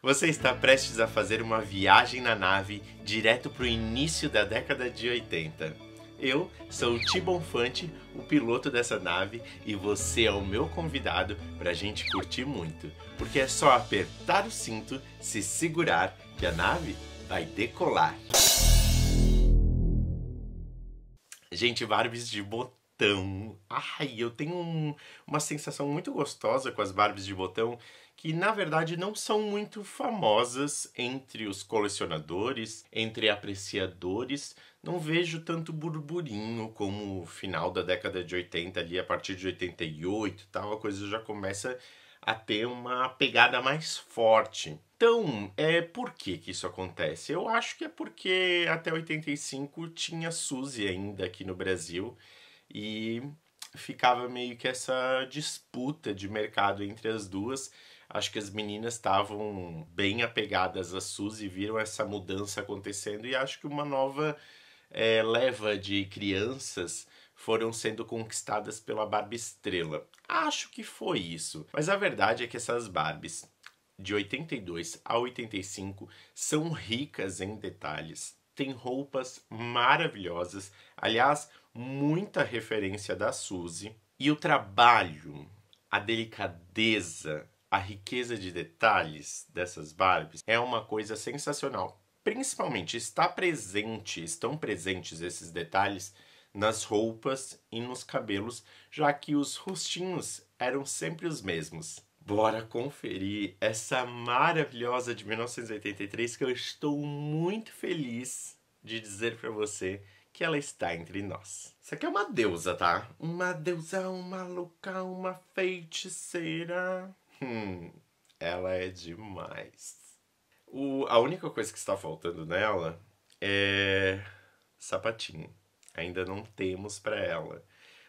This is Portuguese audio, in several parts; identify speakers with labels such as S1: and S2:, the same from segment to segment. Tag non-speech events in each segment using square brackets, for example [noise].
S1: Você está prestes a fazer uma viagem na nave direto para o início da década de 80. Eu sou o Tibon o piloto dessa nave, e você é o meu convidado para a gente curtir muito, porque é só apertar o cinto, se segurar, que a nave vai decolar. Gente, Barbies de botão. Ai, eu tenho um, uma sensação muito gostosa com as Barbies de botão que na verdade não são muito famosas entre os colecionadores, entre apreciadores. Não vejo tanto burburinho como o final da década de 80 ali, a partir de 88 e tal, a coisa já começa a ter uma pegada mais forte. Então, é, por que, que isso acontece? Eu acho que é porque até 85 tinha Suzy ainda aqui no Brasil e ficava meio que essa disputa de mercado entre as duas acho que as meninas estavam bem apegadas a Suzy, viram essa mudança acontecendo e acho que uma nova é, leva de crianças foram sendo conquistadas pela Barbie Estrela. Acho que foi isso. Mas a verdade é que essas Barbies de 82 a 85 são ricas em detalhes, tem roupas maravilhosas, aliás, muita referência da Suzy. E o trabalho, a delicadeza, a riqueza de detalhes dessas Barbies é uma coisa sensacional. Principalmente está presente, estão presentes esses detalhes nas roupas e nos cabelos, já que os rostinhos eram sempre os mesmos. Bora conferir essa maravilhosa de 1983 que eu estou muito feliz de dizer para você que ela está entre nós. Isso aqui é uma deusa, tá? Uma deusa, uma louca, uma feiticeira. Hum, ela é demais. O, a única coisa que está faltando nela é sapatinho. Ainda não temos para ela.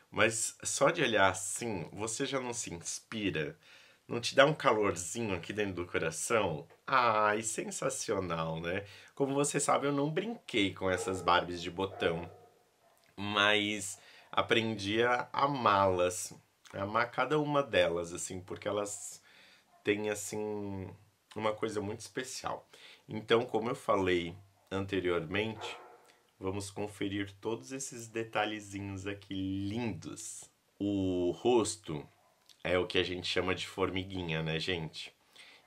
S1: Mas só de olhar assim, você já não se inspira? Não te dá um calorzinho aqui dentro do coração? Ai, sensacional, né? Como você sabe, eu não brinquei com essas Barbies de botão, mas aprendi a amá-las é amar cada uma delas, assim, porque elas têm, assim, uma coisa muito especial. Então, como eu falei anteriormente, vamos conferir todos esses detalhezinhos aqui lindos. O rosto é o que a gente chama de formiguinha, né, gente?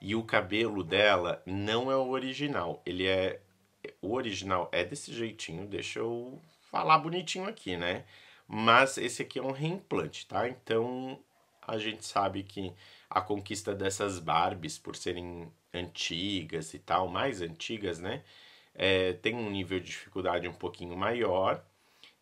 S1: E o cabelo dela não é o original. Ele é. O original é desse jeitinho, deixa eu falar bonitinho aqui, né? mas esse aqui é um reimplante, tá? Então a gente sabe que a conquista dessas Barbies, por serem antigas e tal, mais antigas, né? É, tem um nível de dificuldade um pouquinho maior,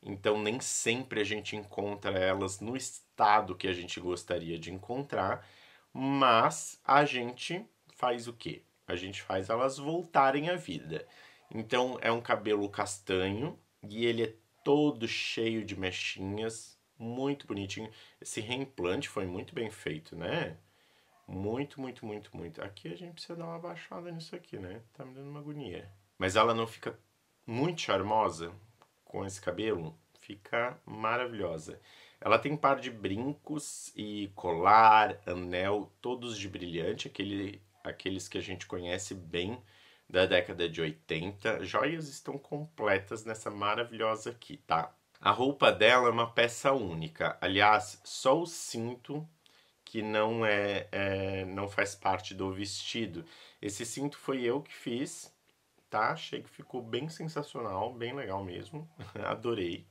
S1: então nem sempre a gente encontra elas no estado que a gente gostaria de encontrar, mas a gente faz o quê? A gente faz elas voltarem à vida. Então é um cabelo castanho e ele é todo cheio de mechinhas, muito bonitinho. Esse reimplante foi muito bem feito, né? Muito, muito, muito, muito. Aqui a gente precisa dar uma baixada nisso aqui, né? Tá me dando uma agonia. Mas ela não fica muito charmosa com esse cabelo? Fica maravilhosa. Ela tem par de brincos e colar, anel, todos de brilhante, aquele, aqueles que a gente conhece bem da década de 80, joias estão completas nessa maravilhosa aqui, tá? A roupa dela é uma peça única. Aliás, só o cinto que não é, é, não faz parte do vestido. Esse cinto foi eu que fiz, tá? Achei que ficou bem sensacional, bem legal mesmo. [laughs] Adorei.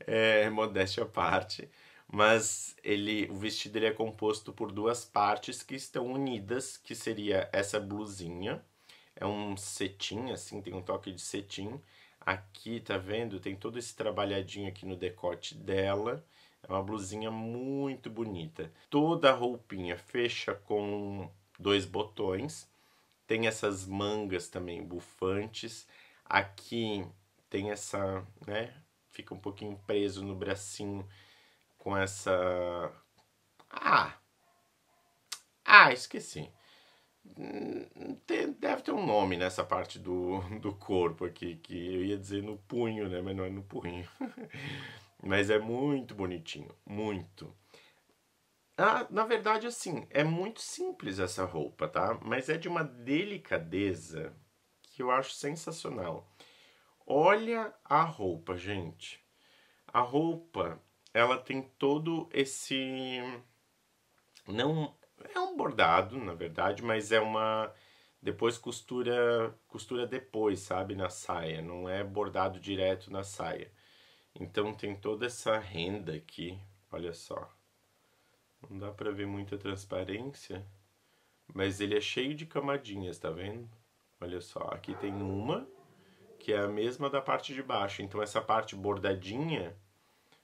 S1: É, modéstia à parte. Mas ele, o vestido ele é composto por duas partes que estão unidas, que seria essa blusinha é um cetim, assim, tem um toque de cetim. Aqui, tá vendo? Tem todo esse trabalhadinho aqui no decote dela. É uma blusinha muito bonita. Toda a roupinha fecha com dois botões. Tem essas mangas também bufantes. Aqui tem essa, né? Fica um pouquinho preso no bracinho com essa... Ah! Ah, esqueci. Tem, deve ter um nome nessa parte do, do corpo aqui, que eu ia dizer no punho, né? Mas não é no punho. [laughs] Mas é muito bonitinho, muito. Ah, na verdade, assim, é muito simples essa roupa, tá? Mas é de uma delicadeza que eu acho sensacional. Olha a roupa, gente. A roupa, ela tem todo esse. Não é um bordado, na verdade, mas é uma depois costura costura depois, sabe, na saia, não é bordado direto na saia. Então tem toda essa renda aqui, olha só. Não dá para ver muita transparência, mas ele é cheio de camadinhas, tá vendo? Olha só, aqui tem uma que é a mesma da parte de baixo. Então essa parte bordadinha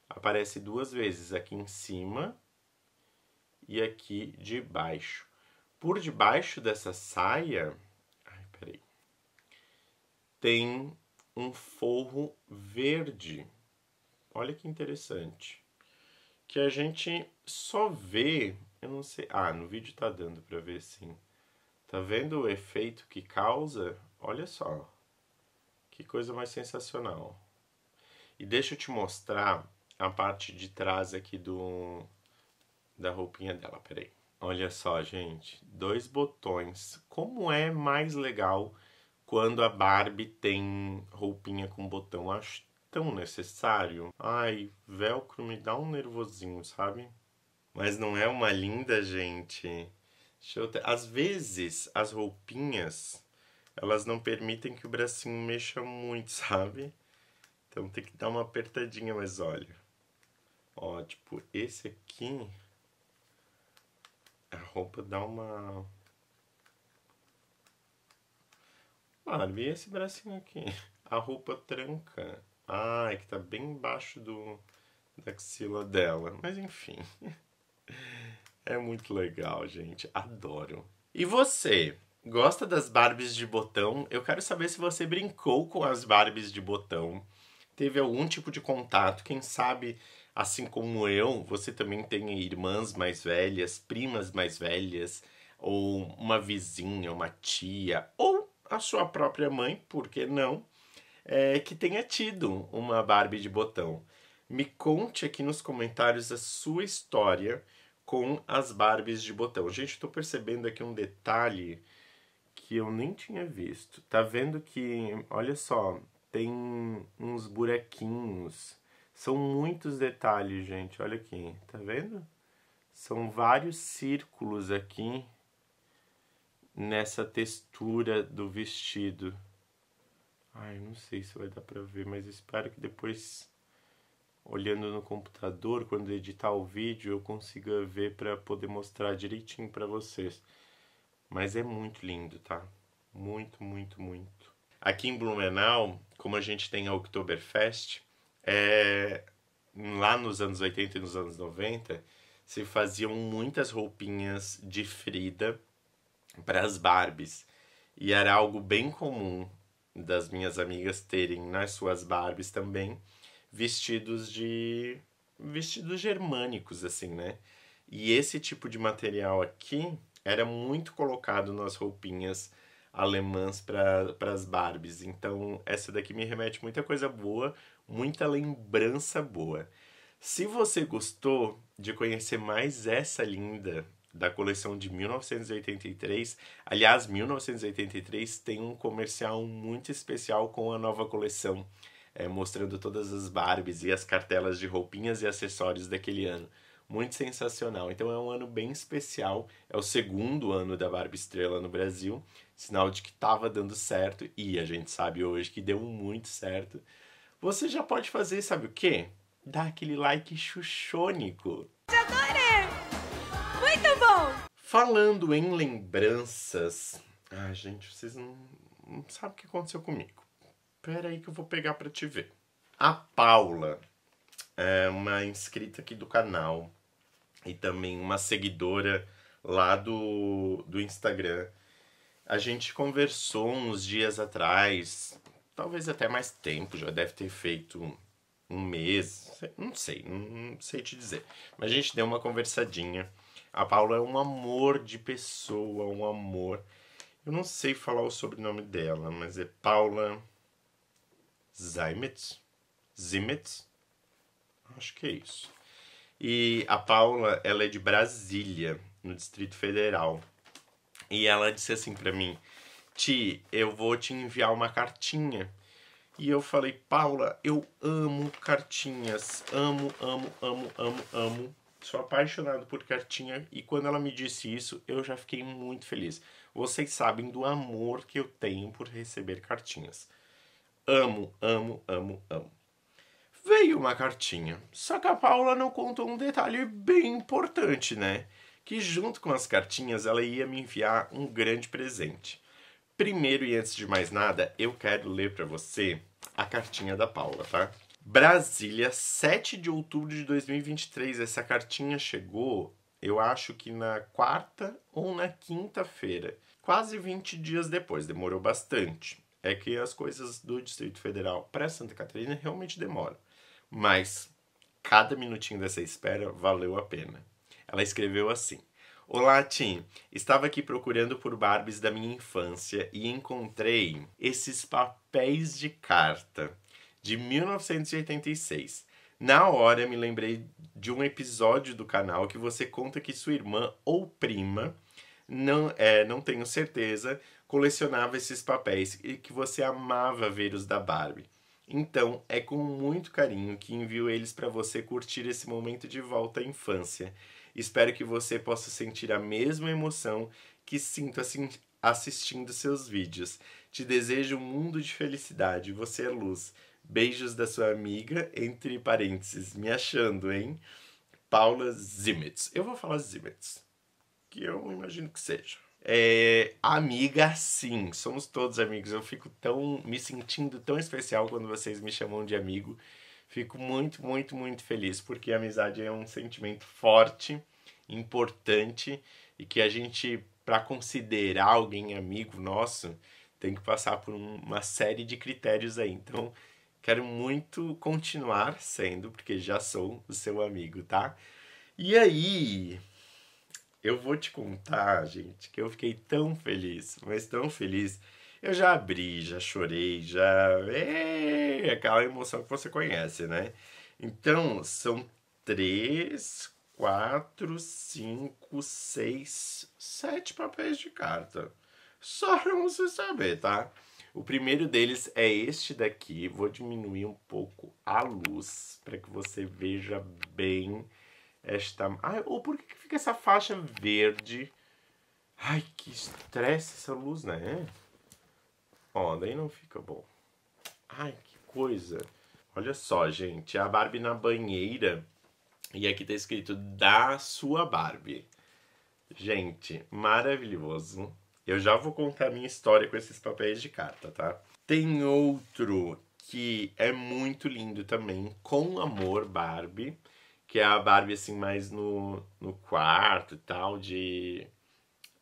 S1: aparece duas vezes aqui em cima e aqui de baixo. Por debaixo dessa saia, ai, peraí, tem um forro verde. Olha que interessante. Que a gente só vê, eu não sei, ah, no vídeo tá dando para ver sim. Tá vendo o efeito que causa? Olha só. Que coisa mais sensacional. E deixa eu te mostrar a parte de trás aqui do da roupinha dela, peraí. Olha só, gente, dois botões. Como é mais legal quando a Barbie tem roupinha com botão? Acho tão necessário. Ai, velcro me dá um nervosinho, sabe? Mas não é uma linda, gente? Deixa eu ter... Às vezes, as roupinhas, elas não permitem que o bracinho mexa muito, [laughs] sabe? Então tem que dar uma apertadinha, mas olha. Ó, tipo, esse aqui a roupa dá uma. olha ah, e esse bracinho aqui? A roupa tranca. Ah, é que tá bem embaixo do, da axila dela. Mas enfim. [laughs] É muito legal, gente. Adoro. E você? Gosta das Barbies de botão? Eu quero saber se você brincou com as Barbies de botão. Teve algum tipo de contato, quem sabe Assim como eu, você também tem irmãs mais velhas, primas mais velhas, ou uma vizinha, uma tia, ou a sua própria mãe, por que não? É, que tenha tido uma Barbie de botão. Me conte aqui nos comentários a sua história com as Barbies de botão. Gente, estou percebendo aqui um detalhe que eu nem tinha visto. Tá vendo que, olha só, tem uns buraquinhos são muitos detalhes, gente. Olha aqui, tá vendo? São vários círculos aqui nessa textura do vestido. Ai, não sei se vai dar para ver, mas espero que depois olhando no computador, quando editar o vídeo, eu consiga ver para poder mostrar direitinho para vocês. Mas é muito lindo, tá? Muito, muito, muito. Aqui em Blumenau, como a gente tem a Oktoberfest, é, lá nos anos 80 e nos anos 90, se faziam muitas roupinhas de Frida para as Barbies. E era algo bem comum das minhas amigas terem nas suas Barbies também vestidos de vestidos germânicos assim, né? E esse tipo de material aqui era muito colocado nas roupinhas alemãs para as Barbies. Então, essa daqui me remete muita coisa boa, muita lembrança boa. Se você gostou de conhecer mais essa linda da coleção de 1983, aliás, 1983 tem um comercial muito especial com a nova coleção, é, mostrando todas as Barbies e as cartelas de roupinhas e acessórios daquele ano. Muito sensacional. Então é um ano bem especial. É o segundo ano da Barbie Estrela no Brasil. Sinal de que estava dando certo. E a gente sabe hoje que deu muito certo. Você já pode fazer, sabe o quê? Dar aquele like chuchônico. Adorei! Muito bom! Falando em lembranças... Ai, gente, vocês não, não sabem o que aconteceu comigo. Pera aí que eu vou pegar pra te ver. A Paula é uma inscrita aqui do canal e também uma seguidora lá do, do Instagram. A gente conversou uns dias atrás talvez até mais tempo, já deve ter feito um mês, não sei, não sei te dizer. Mas a gente deu uma conversadinha. A Paula é um amor de pessoa, um amor. Eu não sei falar o sobrenome dela, mas é Paula Zimitz. Zimitz? Acho que é isso. E a Paula, ela é de Brasília, no Distrito Federal. E ela disse assim para mim: Ti, eu vou te enviar uma cartinha. E eu falei, Paula, eu amo cartinhas. Amo, amo, amo, amo, amo. Sou apaixonado por cartinha. E quando ela me disse isso, eu já fiquei muito feliz. Vocês sabem do amor que eu tenho por receber cartinhas. Amo, amo, amo, amo. Veio uma cartinha. Só que a Paula não contou um detalhe bem importante, né? Que junto com as cartinhas ela ia me enviar um grande presente. Primeiro e antes de mais nada, eu quero ler para você a cartinha da Paula, tá? Brasília, 7 de outubro de 2023. Essa cartinha chegou, eu acho que na quarta ou na quinta-feira. Quase 20 dias depois, demorou bastante. É que as coisas do Distrito Federal para Santa Catarina realmente demoram. Mas cada minutinho dessa espera valeu a pena. Ela escreveu assim: Olá, Tim. Estava aqui procurando por Barbies da minha infância e encontrei esses papéis de carta de 1986. Na hora me lembrei de um episódio do canal que você conta que sua irmã ou prima, não, é, não tenho certeza, colecionava esses papéis e que você amava ver os da Barbie. Então, é com muito carinho que envio eles para você curtir esse momento de volta à infância. Espero que você possa sentir a mesma emoção que sinto assim assistindo seus vídeos. Te desejo um mundo de felicidade. Você é luz. Beijos da sua amiga, entre parênteses, me achando, hein? Paula Zimitz. Eu vou falar Zimitz, que eu imagino que seja. É, amiga, sim, somos todos amigos. Eu fico tão me sentindo tão especial quando vocês me chamam de amigo. Fico muito, muito, muito feliz porque a amizade é um sentimento forte, importante e que a gente, para considerar alguém amigo nosso, tem que passar por uma série de critérios aí. Então, quero muito continuar sendo, porque já sou o seu amigo, tá? E aí, eu vou te contar, gente, que eu fiquei tão feliz, mas tão feliz eu já abri, já chorei, já. É aquela emoção que você conhece, né? Então, são três, quatro, cinco, seis, sete papéis de carta. Só [laughs] pra você saber, tá? O primeiro deles é este daqui. Vou diminuir um pouco a luz para que você veja bem esta... Ah, ou por que fica essa faixa verde? Ai, que estresse essa luz, né? Ó, daí não fica bom. Ai, que coisa. Olha só, gente, a Barbie na banheira. E aqui tá escrito da sua Barbie. Gente, maravilhoso. Eu já vou contar a minha história com esses papéis de carta, tá? Tem outro que é muito lindo também, com amor Barbie, que é a Barbie assim mais no, no quarto e tal, de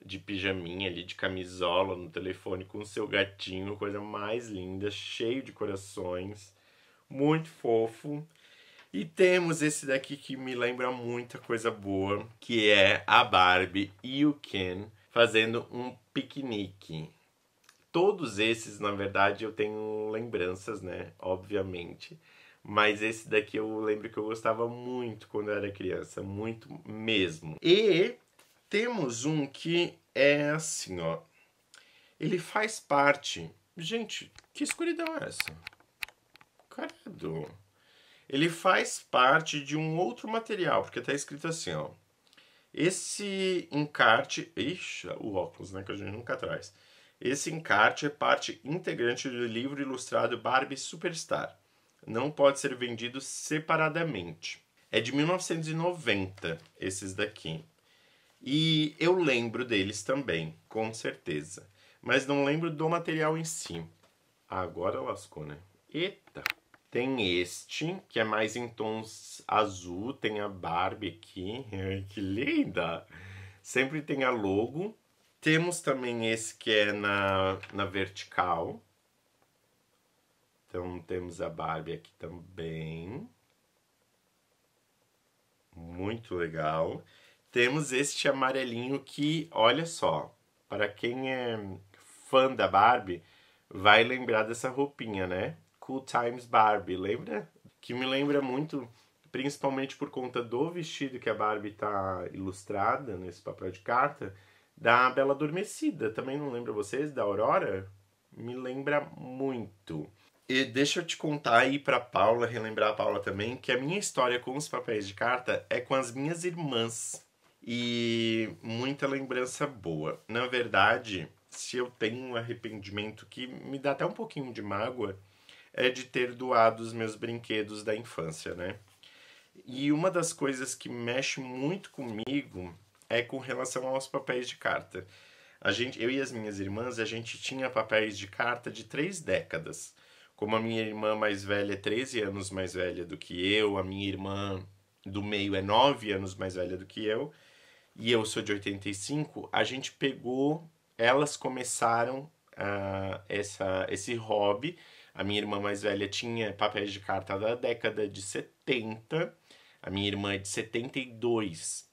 S1: de pijaminha ali, de camisola no telefone com o seu gatinho, coisa mais linda, cheio de corações, muito fofo. E temos esse daqui que me lembra muita coisa boa, que é a Barbie e o Ken fazendo um piquenique. Todos esses, na verdade, eu tenho lembranças, né? Obviamente. Mas esse daqui eu lembro que eu gostava muito quando eu era criança, muito mesmo. E temos um que é assim, ó. Ele faz parte. Gente, que escuridão é essa? Credo. Ele faz parte de um outro material, porque tá escrito assim, ó. Esse encarte. Ixi, o óculos, né? Que a gente nunca traz. Esse encarte é parte integrante do livro ilustrado Barbie Superstar. Não pode ser vendido separadamente. É de 1990, esses daqui. E eu lembro deles também, com certeza. Mas não lembro do material em si. Agora lascou, né? Eita! Tem este, que é mais em tons azul. Tem a Barbie aqui. que linda! Sempre tem a logo. Temos também esse que é na, na vertical. Então temos a Barbie aqui também. Muito legal temos este amarelinho que, olha só, para quem é fã da Barbie, vai lembrar dessa roupinha, né? Cool Times Barbie, lembra? Que me lembra muito, principalmente por conta do vestido que a Barbie tá ilustrada nesse papel de carta, da Bela Adormecida. Também não lembra vocês da Aurora? Me lembra muito. E deixa eu te contar aí para Paula, relembrar a Paula também, que a minha história com os papéis de carta é com as minhas irmãs e muita lembrança boa. Na verdade, se eu tenho um arrependimento que me dá até um pouquinho de mágoa, é de ter doado os meus brinquedos da infância, né? E uma das coisas que mexe muito comigo é com relação aos papéis de carta. A gente, eu e as minhas irmãs, a gente tinha papéis de carta de três décadas. Como a minha irmã mais velha é 13 anos mais velha do que eu, a minha irmã do meio é 9 anos mais velha do que eu, e eu sou de 85, a gente pegou, elas começaram uh, essa, esse hobby. A minha irmã mais velha tinha papéis de carta da década de 70, a minha irmã é de 72.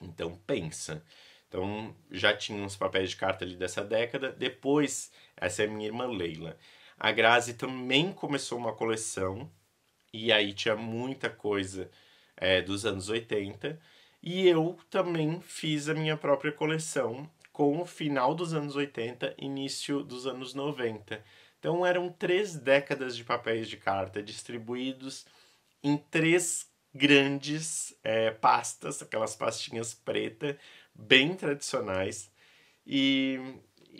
S1: Então pensa. Então já tinha uns papéis de carta ali dessa década. Depois, essa é minha irmã Leila. A Grazi também começou uma coleção, e aí tinha muita coisa é, dos anos 80. E eu também fiz a minha própria coleção com o final dos anos 80, início dos anos 90. Então eram três décadas de papéis de carta distribuídos em três grandes é, pastas, aquelas pastinhas pretas bem tradicionais. E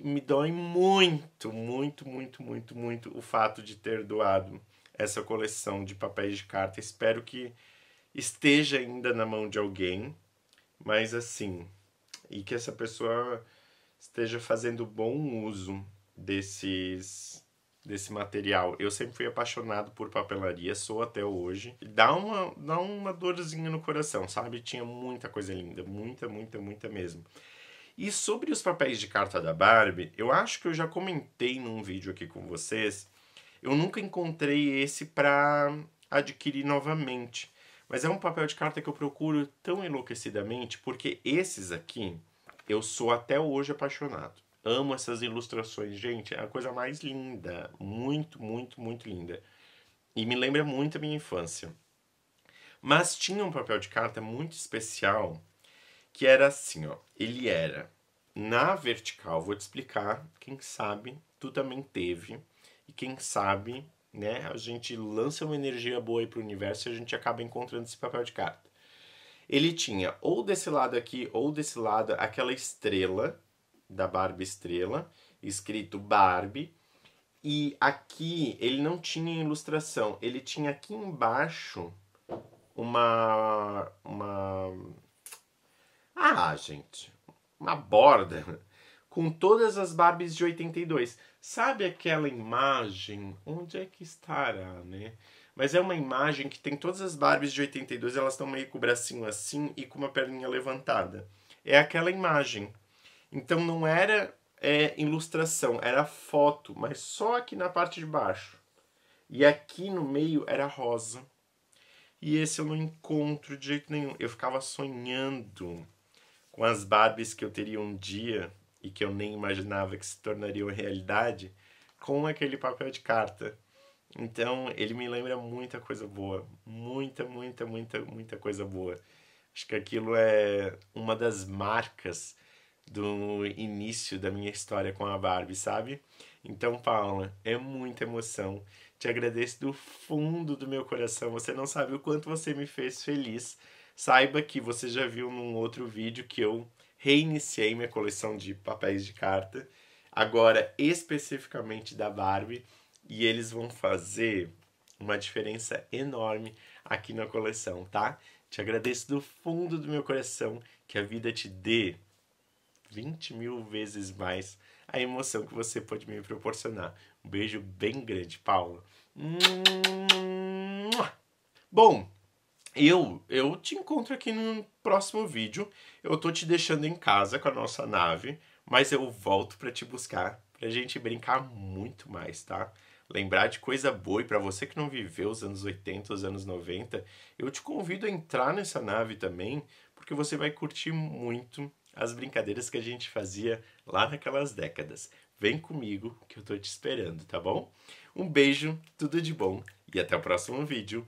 S1: me dói muito, muito, muito, muito, muito o fato de ter doado essa coleção de papéis de carta. Espero que esteja ainda na mão de alguém, mas assim, e que essa pessoa esteja fazendo bom uso desses desse material. Eu sempre fui apaixonado por papelaria, sou até hoje. Dá uma dá uma dorzinha no coração, sabe? Tinha muita coisa linda, muita, muita, muita mesmo. E sobre os papéis de carta da Barbie, eu acho que eu já comentei num vídeo aqui com vocês. Eu nunca encontrei esse para adquirir novamente. Mas é um papel de carta que eu procuro tão enlouquecidamente, porque esses aqui eu sou até hoje apaixonado. Amo essas ilustrações, gente, é a coisa mais linda, muito, muito, muito linda. E me lembra muito a minha infância. Mas tinha um papel de carta muito especial, que era assim, ó. Ele era na vertical, vou te explicar, quem sabe tu também teve e quem sabe né? A gente lança uma energia boa aí para o universo e a gente acaba encontrando esse papel de carta. Ele tinha ou desse lado aqui ou desse lado aquela estrela da Barbie estrela, escrito Barbie. E aqui ele não tinha ilustração, ele tinha aqui embaixo uma uma ah, gente, uma borda com todas as Barbies de 82. Sabe aquela imagem? Onde é que estará, né? Mas é uma imagem que tem todas as Barbies de 82, elas estão meio com o bracinho assim e com uma perninha levantada. É aquela imagem. Então não era é, ilustração, era foto, mas só aqui na parte de baixo. E aqui no meio era rosa. E esse eu não encontro de jeito nenhum. Eu ficava sonhando com as Barbies que eu teria um dia e que eu nem imaginava que se tornariam realidade com aquele papel de carta. Então, ele me lembra muita coisa boa, muita, muita, muita, muita coisa boa. Acho que aquilo é uma das marcas do início da minha história com a Barbie, sabe? Então, Paula, é muita emoção. Te agradeço do fundo do meu coração. Você não sabe o quanto você me fez feliz. Saiba que você já viu num outro vídeo que eu reiniciei minha coleção de papéis de carta, agora especificamente da Barbie, e eles vão fazer uma diferença enorme aqui na coleção, tá? Te agradeço do fundo do meu coração que a vida te dê 20 mil vezes mais a emoção que você pode me proporcionar. Um beijo bem grande, Paulo Bom, eu, eu te encontro aqui no próximo vídeo. Eu tô te deixando em casa com a nossa nave, mas eu volto para te buscar pra gente brincar muito mais, tá? Lembrar de coisa boa e para você que não viveu os anos 80, os anos 90, eu te convido a entrar nessa nave também, porque você vai curtir muito as brincadeiras que a gente fazia lá naquelas décadas. Vem comigo que eu tô te esperando, tá bom? Um beijo, tudo de bom e até o próximo vídeo.